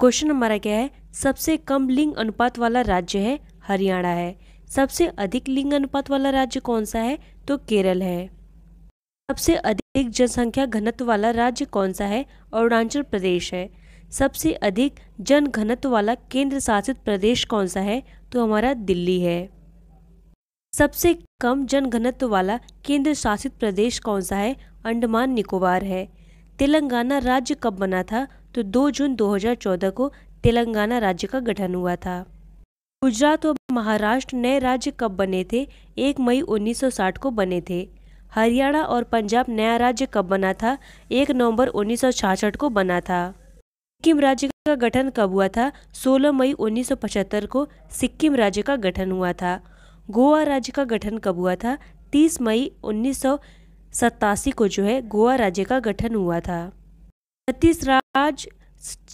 question हमारा क्या है सबसे कम लिंग अनुपात वाला राज्य है हरियाणा है सबसे अधिक लिंग अनुपात वाला राज्य कौन सा है तो केरल है सबसे अधिक जनसंख्या घनत्व वाला राज्य कौन सा है अरुणाचल प्रदेश है सबसे अधिक जन घनत्व वाला केंद्र शासित प्रदेश कौन सा है तो हमारा दिल्ली है सबसे कम जन घनत्व वाला केंद्र शासित प्रदेश कौन सा है अंडमान निकोबार है तेलंगाना राज्य कब बना था तो 2 जून 2014 को तेलंगाना राज्य का गठन हुआ था गुजरात और महाराष्ट्र नए राज्य कब बने थे 1 मई 1960 को बने थे हरियाणा और पंजाब नया राज्य कब बना था 1 नवंबर 1966 को बना था सिक्किम राज्य का गठन कब हुआ था 16 मई 1975 को सिक्किम राज्य का गठन हुआ था गोवा राज्य का गठन कब हुआ था 30 मई उन्नीस को जो है गोवा राज्य का गठन हुआ था छत्तीस आज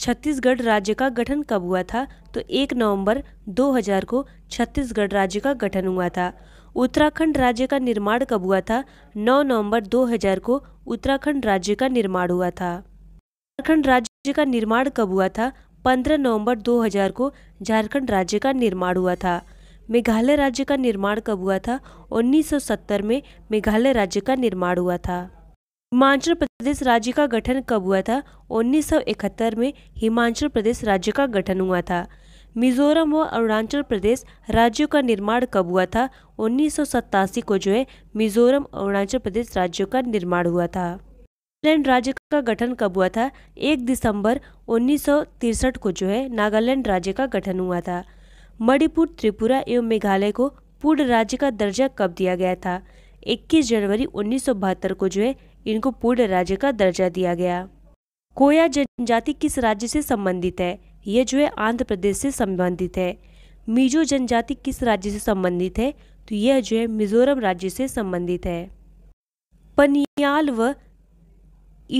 छत्तीसगढ़ राज्य का गठन कब हुआ था तो 1 नवंबर 2000 को छत्तीसगढ़ राज्य का गठन हुआ था उत्तराखंड राज्य का निर्माण कब हुआ था 9 नवंबर 2000 को उत्तराखंड राज्य का निर्माण हुआ था झारखंड राज्य का निर्माण कब हुआ था 15 नवंबर 2000 को झारखंड राज्य का निर्माण हुआ था मेघालय राज्य का निर्माण कब हुआ था 1970 में मेघालय राज्य का निर्माण हुआ था हिमाचल प्रदेश राज्य का गठन कब हुआ था 1971 में हिमाचल प्रदेश राज्य का गठन हुआ था मिजोरम व अरुणाचल प्रदेश राज्यों का निर्माण कब हुआ था उन्नीस को जो है मिजोरम अरुणाचल प्रदेश राज्यों का निर्माण हुआ था नागालैंड राज्य का गठन कब हुआ था 1 दिसंबर उन्नीस को जो है नागालैंड राज्य का गठन हुआ था मणिपुर त्रिपुरा एवं मेघालय को पूर्ण राज्य का दर्जा कब दिया गया था 21 जनवरी उन्नीस को जो है इनको पूर्ण राज्य का दर्जा दिया गया कोया जनजाति किस राज्य से संबंधित है यह जो है आंध्र प्रदेश से संबंधित है मिजो जनजाति किस राज्य से संबंधित है तो यह जो है मिजोरम राज्य से संबंधित है पनियाल व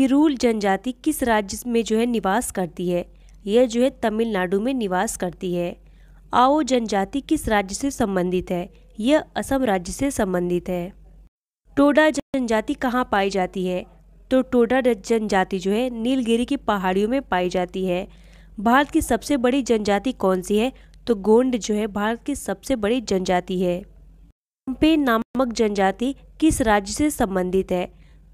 इरूल जनजाति किस राज्य में जो है निवास करती है यह जो है तमिलनाडु में निवास करती है आओ जनजाति किस राज्य से संबंधित है यह असम राज्य से संबंधित है टोडा जनजाति कहाँ पाई जाती है तो टोडा जनजाति जो है नीलगिरी की पहाड़ियों में पाई जाती है भारत की सबसे बड़ी जनजाति कौन सी है तो गोंड जो है भारत की सबसे बड़ी जनजाति है सोम्पेन नामक जनजाति किस राज्य से संबंधित है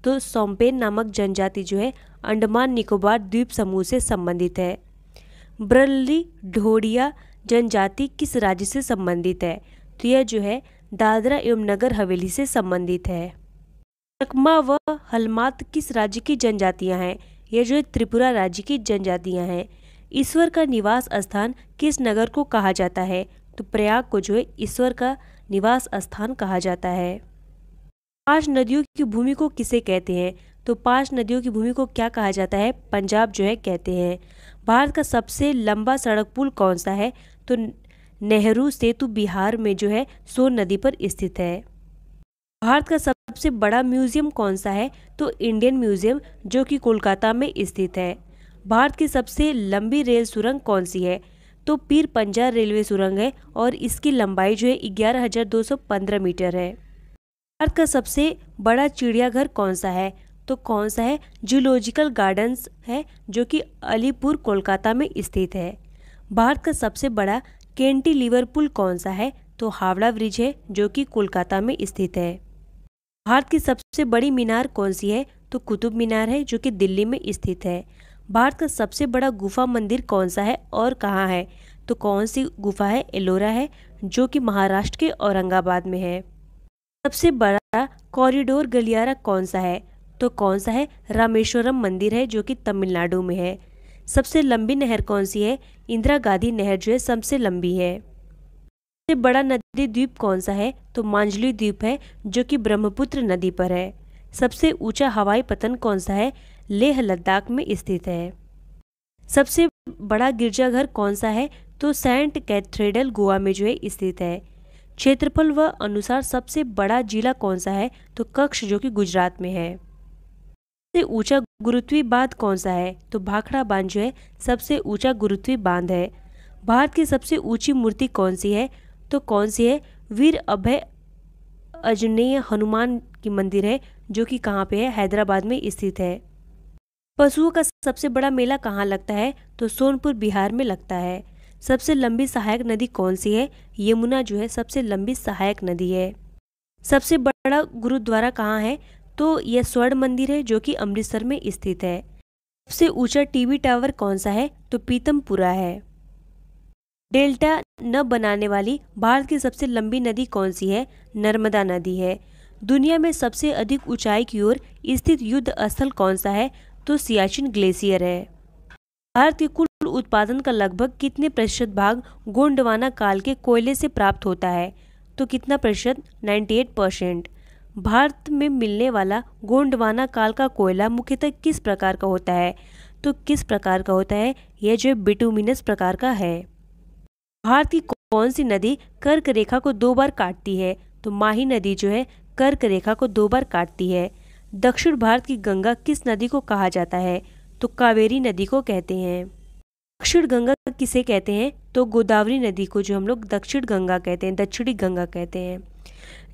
तो सोम्पेन नामक जनजाति जो है अंडमान निकोबार द्वीप समूह से संबंधित है ब्रल्ली ढोड़िया जनजाति किस राज्य से संबंधित है तो यह जो है दादरा एवं नगर हवेली से संबंधित है चकमा व हलमात किस राज्य की जनजातियां हैं यह जो है त्रिपुरा राज्य की जनजातियां हैं ईश्वर का निवास स्थान किस नगर को कहा जाता है तो प्रयाग को जो है ईश्वर का निवास स्थान कहा जाता है पांच नदियों की भूमि को किसे कहते हैं तो पांच नदियों की भूमि को क्या कहा जाता है पंजाब जो है कहते हैं भारत का सबसे लंबा सड़क पुल कौन सा है तो नेहरू सेतु बिहार में जो है सोन नदी पर स्थित है भारत का सबसे बड़ा म्यूजियम कौन सा है तो इंडियन म्यूजियम जो कि कोलकाता में स्थित है भारत की सबसे लंबी रेल सुरंग कौन सी है तो पीर पंजा रेलवे सुरंग है और इसकी लंबाई जो है ग्यारह हजार दो सौ पंद्रह मीटर है भारत का सबसे बड़ा चिड़ियाघर कौन सा है तो कौन सा है जूलॉजिकल गार्डन्स है जो कि अलीपुर कोलकाता में स्थित है भारत का सबसे बड़ा कैंटी लिवर पुल कौन सा है तो हावड़ा ब्रिज है जो कि कोलकाता में स्थित है भारत की सबसे बड़ी मीनार कौन सी है तो कुतुब मीनार है जो कि दिल्ली में स्थित है भारत का सबसे बड़ा गुफा मंदिर कौन सा है और कहाँ है तो कौन सी गुफा है एलोरा है जो कि महाराष्ट्र के औरंगाबाद में है सबसे बड़ा कॉरिडोर गलियारा कौन सा है तो कौन सा है रामेश्वरम मंदिर है जो कि तमिलनाडु में है सबसे लंबी नहर कौन सी है इंदिरा गांधी नहर जो है सबसे लंबी है सबसे बड़ा नदी द्वीप कौन सा है तो मांजली द्वीप है जो कि ब्रह्मपुत्र नदी पर है सबसे ऊंचा हवाई पतन कौन सा है लेह लद्दाख में स्थित है सबसे बड़ा गिरजाघर कौन सा है तो सेंट कैथ्रेडल गोवा में जो है स्थित है क्षेत्रफल व अनुसार सबसे बड़ा जिला कौन सा है तो कक्ष जो कि गुजरात में है सबसे ऊंचा गुरुत्वी बांध कौन सा है तो भाखड़ा बांध जो है सबसे ऊंचा गुरुत्वी बांध है भारत की सबसे ऊंची मूर्ति कौन सी है तो कौन सी है वीर अभय अजनेय हनुमान की मंदिर है जो कि कहाँ पे है हैदराबाद में स्थित है पशुओं का सबसे बड़ा मेला कहाँ लगता है तो सोनपुर बिहार में लगता है सबसे लंबी सहायक नदी कौन सी है यमुना जो है सबसे लंबी सहायक नदी है सबसे बड़ा गुरुद्वारा कहाँ है तो यह स्वर्ण मंदिर है जो कि अमृतसर में स्थित है सबसे ऊंचा टीवी टावर कौन सा है तो पीतमपुरा है डेल्टा न बनाने वाली भारत की सबसे लंबी नदी कौन सी है नर्मदा नदी है दुनिया में सबसे अधिक ऊंचाई की ओर स्थित युद्ध स्थल कौन सा है तो सियाचिन ग्लेशियर है भारत के कुल उत्पादन का लगभग कितने प्रतिशत भाग गोंडवाना काल के कोयले से प्राप्त होता है तो कितना प्रतिशत 98 परसेंट भारत में मिलने वाला गोंडवाना काल का कोयला मुख्यतः किस प्रकार का होता है तो किस प्रकार का होता है यह जो बिटूमिनस प्रकार का है भारत की कौन सी नदी कर्क रेखा को दो बार काटती है तो माही नदी जो है कर्क रेखा को दो बार काटती है दक्षिण भारत की गंगा किस नदी को कहा जाता है तो कावेरी नदी को कहते हैं दक्षिण गंगा किसे कहते हैं तो गोदावरी नदी को जो हम लोग दक्षिण गंगा कहते हैं दक्षिणी गंगा कहते हैं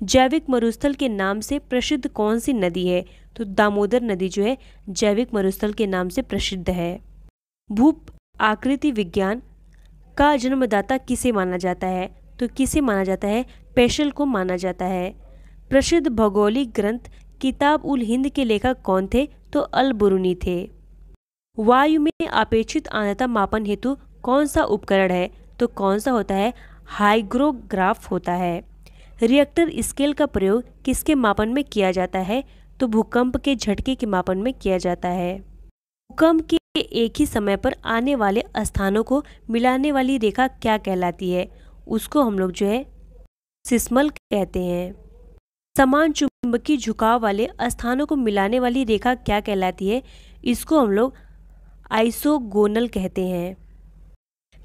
जैविक मरुस्थल के नाम से प्रसिद्ध कौन सी नदी है तो दामोदर नदी जो है जैविक मरुस्थल के नाम से प्रसिद्ध है भूप आकृति विज्ञान का जन्मदाता किसे माना जाता है तो किसे माना जाता है पेशल को माना जाता है प्रसिद्ध भौगोलिक ग्रंथ किताब उल हिंद के लेखक कौन थे तो अल थे वायु में अपेक्षित आनता मापन हेतु कौन सा उपकरण है तो कौन सा होता है हाइग्रोग्राफ होता है रिएक्टर स्केल का प्रयोग किसके मापन में किया जाता है तो भूकंप के झटके के मापन में किया जाता है भूकंप के के एक ही समय पर आने वाले स्थानों को मिलाने वाली रेखा क्या कहलाती है उसको हम लोग जो है सिस्मल कहते हैं समान चुंबकीय झुकाव वाले स्थानों को मिलाने वाली रेखा क्या कहलाती है इसको हम लोग आइसोगोनल कहते हैं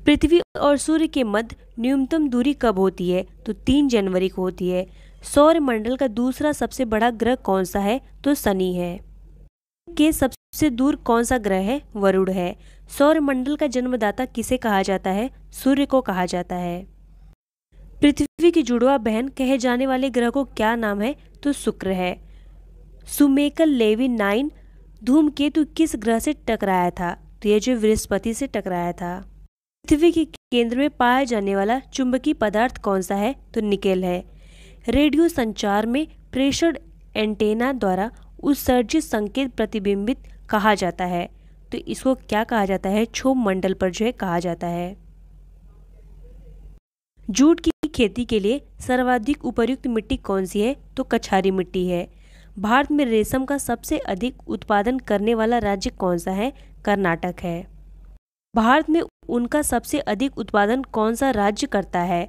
पृथ्वी और सूर्य के मध्य न्यूनतम दूरी कब होती है तो तीन जनवरी को होती है सौर मंडल का दूसरा सबसे बड़ा ग्रह कौन सा है तो शनि है के सबसे से दूर कौन सा ग्रह है वरुण है सौरमंडल का जन्मदाता किसे कहा जाता है सूर्य को कहा जाता है पृथ्वी की जुड़वा बहन कहे जाने वाले ग्रह को क्या नाम है तो शुक्र है सुमेकल लेवी नाइन केतु किस ग्रह से टकराया था तो यह जो बृहस्पति से टकराया था पृथ्वी के केंद्र में पाया जाने वाला चुंबकीय पदार्थ कौन सा है तो निकेल है रेडियो संचार में प्रेशर एंटेना द्वारा उत्सर्जित संकेत प्रतिबिंबित कहा जाता है तो इसको क्या कहा जाता है क्षोभ मंडल पर जो है कहा जाता है जूट की खेती के लिए सर्वाधिक उपयुक्त मिट्टी कौन सी है तो कछारी मिट्टी है भारत में रेशम का सबसे अधिक उत्पादन करने वाला राज्य कौन सा है कर्नाटक है भारत में उनका सबसे अधिक उत्पादन कौन सा राज्य करता है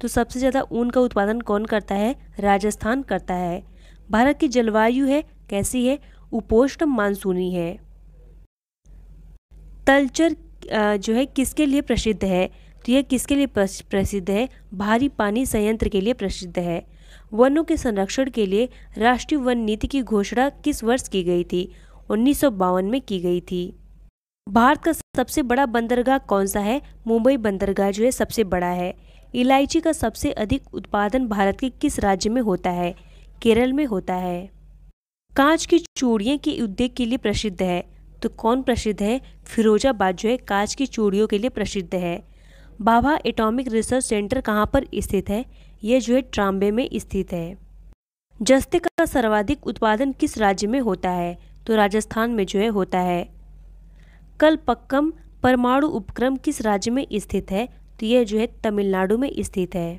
तो सबसे ज़्यादा ऊन का उत्पादन कौन करता है राजस्थान करता है भारत की जलवायु है कैसी है उपोष्ण मानसूनी है तलचर जो है किसके लिए प्रसिद्ध है तो यह किसके लिए प्रसिद्ध है भारी पानी संयंत्र के लिए प्रसिद्ध है वनों के संरक्षण के लिए राष्ट्रीय वन नीति की घोषणा किस वर्ष की गई थी उन्नीस में की गई थी भारत का सबसे बड़ा बंदरगाह कौन सा है मुंबई बंदरगाह जो है सबसे बड़ा है इलायची का सबसे अधिक उत्पादन भारत के किस राज्य में होता है केरल में होता है कांच की चूड़ियों के उद्योग के लिए प्रसिद्ध है तो कौन प्रसिद्ध है फिरोजाबाद जो है कांच की चूड़ियों के लिए प्रसिद्ध है बाबा एटॉमिक रिसर्च सेंटर कहाँ पर स्थित है यह जो है ट्राम्बे में स्थित है जस्ते का सर्वाधिक उत्पादन किस राज्य में होता है तो राजस्थान में जो है होता है कल पक्कम परमाणु उपक्रम किस राज्य में स्थित है तो यह जो है तमिलनाडु में स्थित है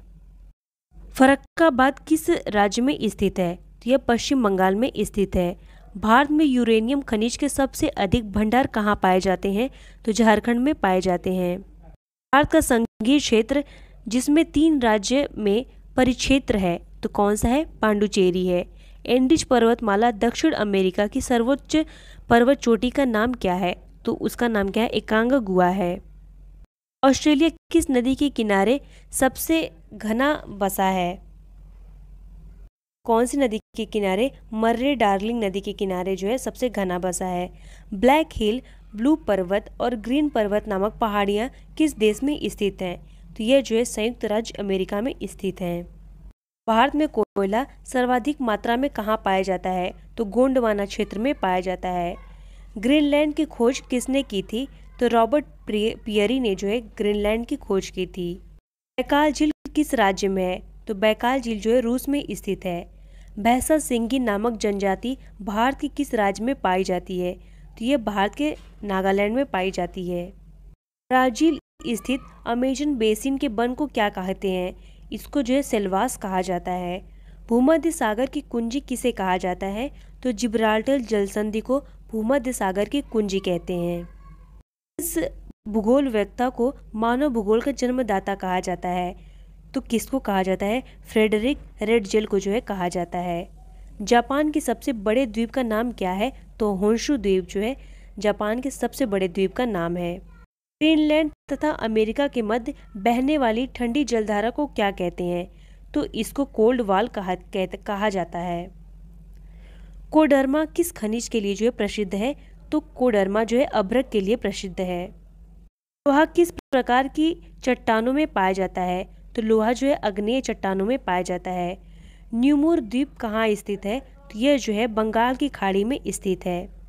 फरक्काबाद किस राज्य में स्थित है यह पश्चिम बंगाल में स्थित है भारत में यूरेनियम खनिज के सबसे अधिक भंडार कहाँ पाए जाते हैं तो झारखंड में पाए जाते हैं भारत का संघीय क्षेत्र जिसमें तीन राज्य में परिक्षेत्र है तो कौन सा है पांडुचेरी है एंडिज पर्वतमाला दक्षिण अमेरिका की सर्वोच्च पर्वत चोटी का नाम क्या है तो उसका नाम क्या है एकांग गुआ है ऑस्ट्रेलिया किस नदी के किनारे सबसे घना बसा है कौन सी नदी के किनारे मर्रे डार्लिंग नदी के किनारे जो है सबसे घना बसा है ब्लैक हिल ब्लू पर्वत और ग्रीन पर्वत नामक पहाड़ियाँ किस देश में स्थित हैं तो यह जो है संयुक्त राज्य अमेरिका में स्थित हैं भारत में कोयला सर्वाधिक मात्रा में कहाँ पाया जाता है तो गोंडवाना क्षेत्र में पाया जाता है ग्रीनलैंड की खोज किसने की थी तो रॉबर्ट पियरी ने जो है ग्रीनलैंड की खोज की थी बैकाल झील किस राज्य में है तो बैकाल झील जो है रूस में स्थित है भैसा सिंगी नामक जनजाति भारत के किस राज्य में पाई जाती है तो यह भारत के नागालैंड में पाई जाती है ब्राजील स्थित अमेजन बेसिन के वन को क्या कहते हैं इसको जो है सेलवास कहा जाता है भूमध्य सागर की कुंजी किसे कहा जाता है तो जिब्राल्टर जलसंधि को भूमध्य सागर की कुंजी कहते हैं इस भूगोल व्यक्ता को मानव भूगोल का जन्मदाता कहा जाता है तो किसको कहा जाता है फ्रेडरिक रेड जेल को जो है कहा जाता है जापान के सबसे बड़े द्वीप का नाम क्या है तो होंशु द्वीप जो है जापान के सबसे बड़े द्वीप का नाम है फिनलैंड तथा अमेरिका के मध्य बहने वाली ठंडी जलधारा को क्या कहते हैं तो इसको कोल्ड वाल कहा कहा जाता है कोडरमा किस खनिज के लिए जो है प्रसिद्ध है तो कोडरमा जो है अभ्रक के लिए प्रसिद्ध है वह किस प्रकार की चट्टानों में पाया जाता है तो लोहा जो है अग्नेय चट्टानों में पाया जाता है न्यूमूर द्वीप कहाँ स्थित है तो यह जो है बंगाल की खाड़ी में स्थित है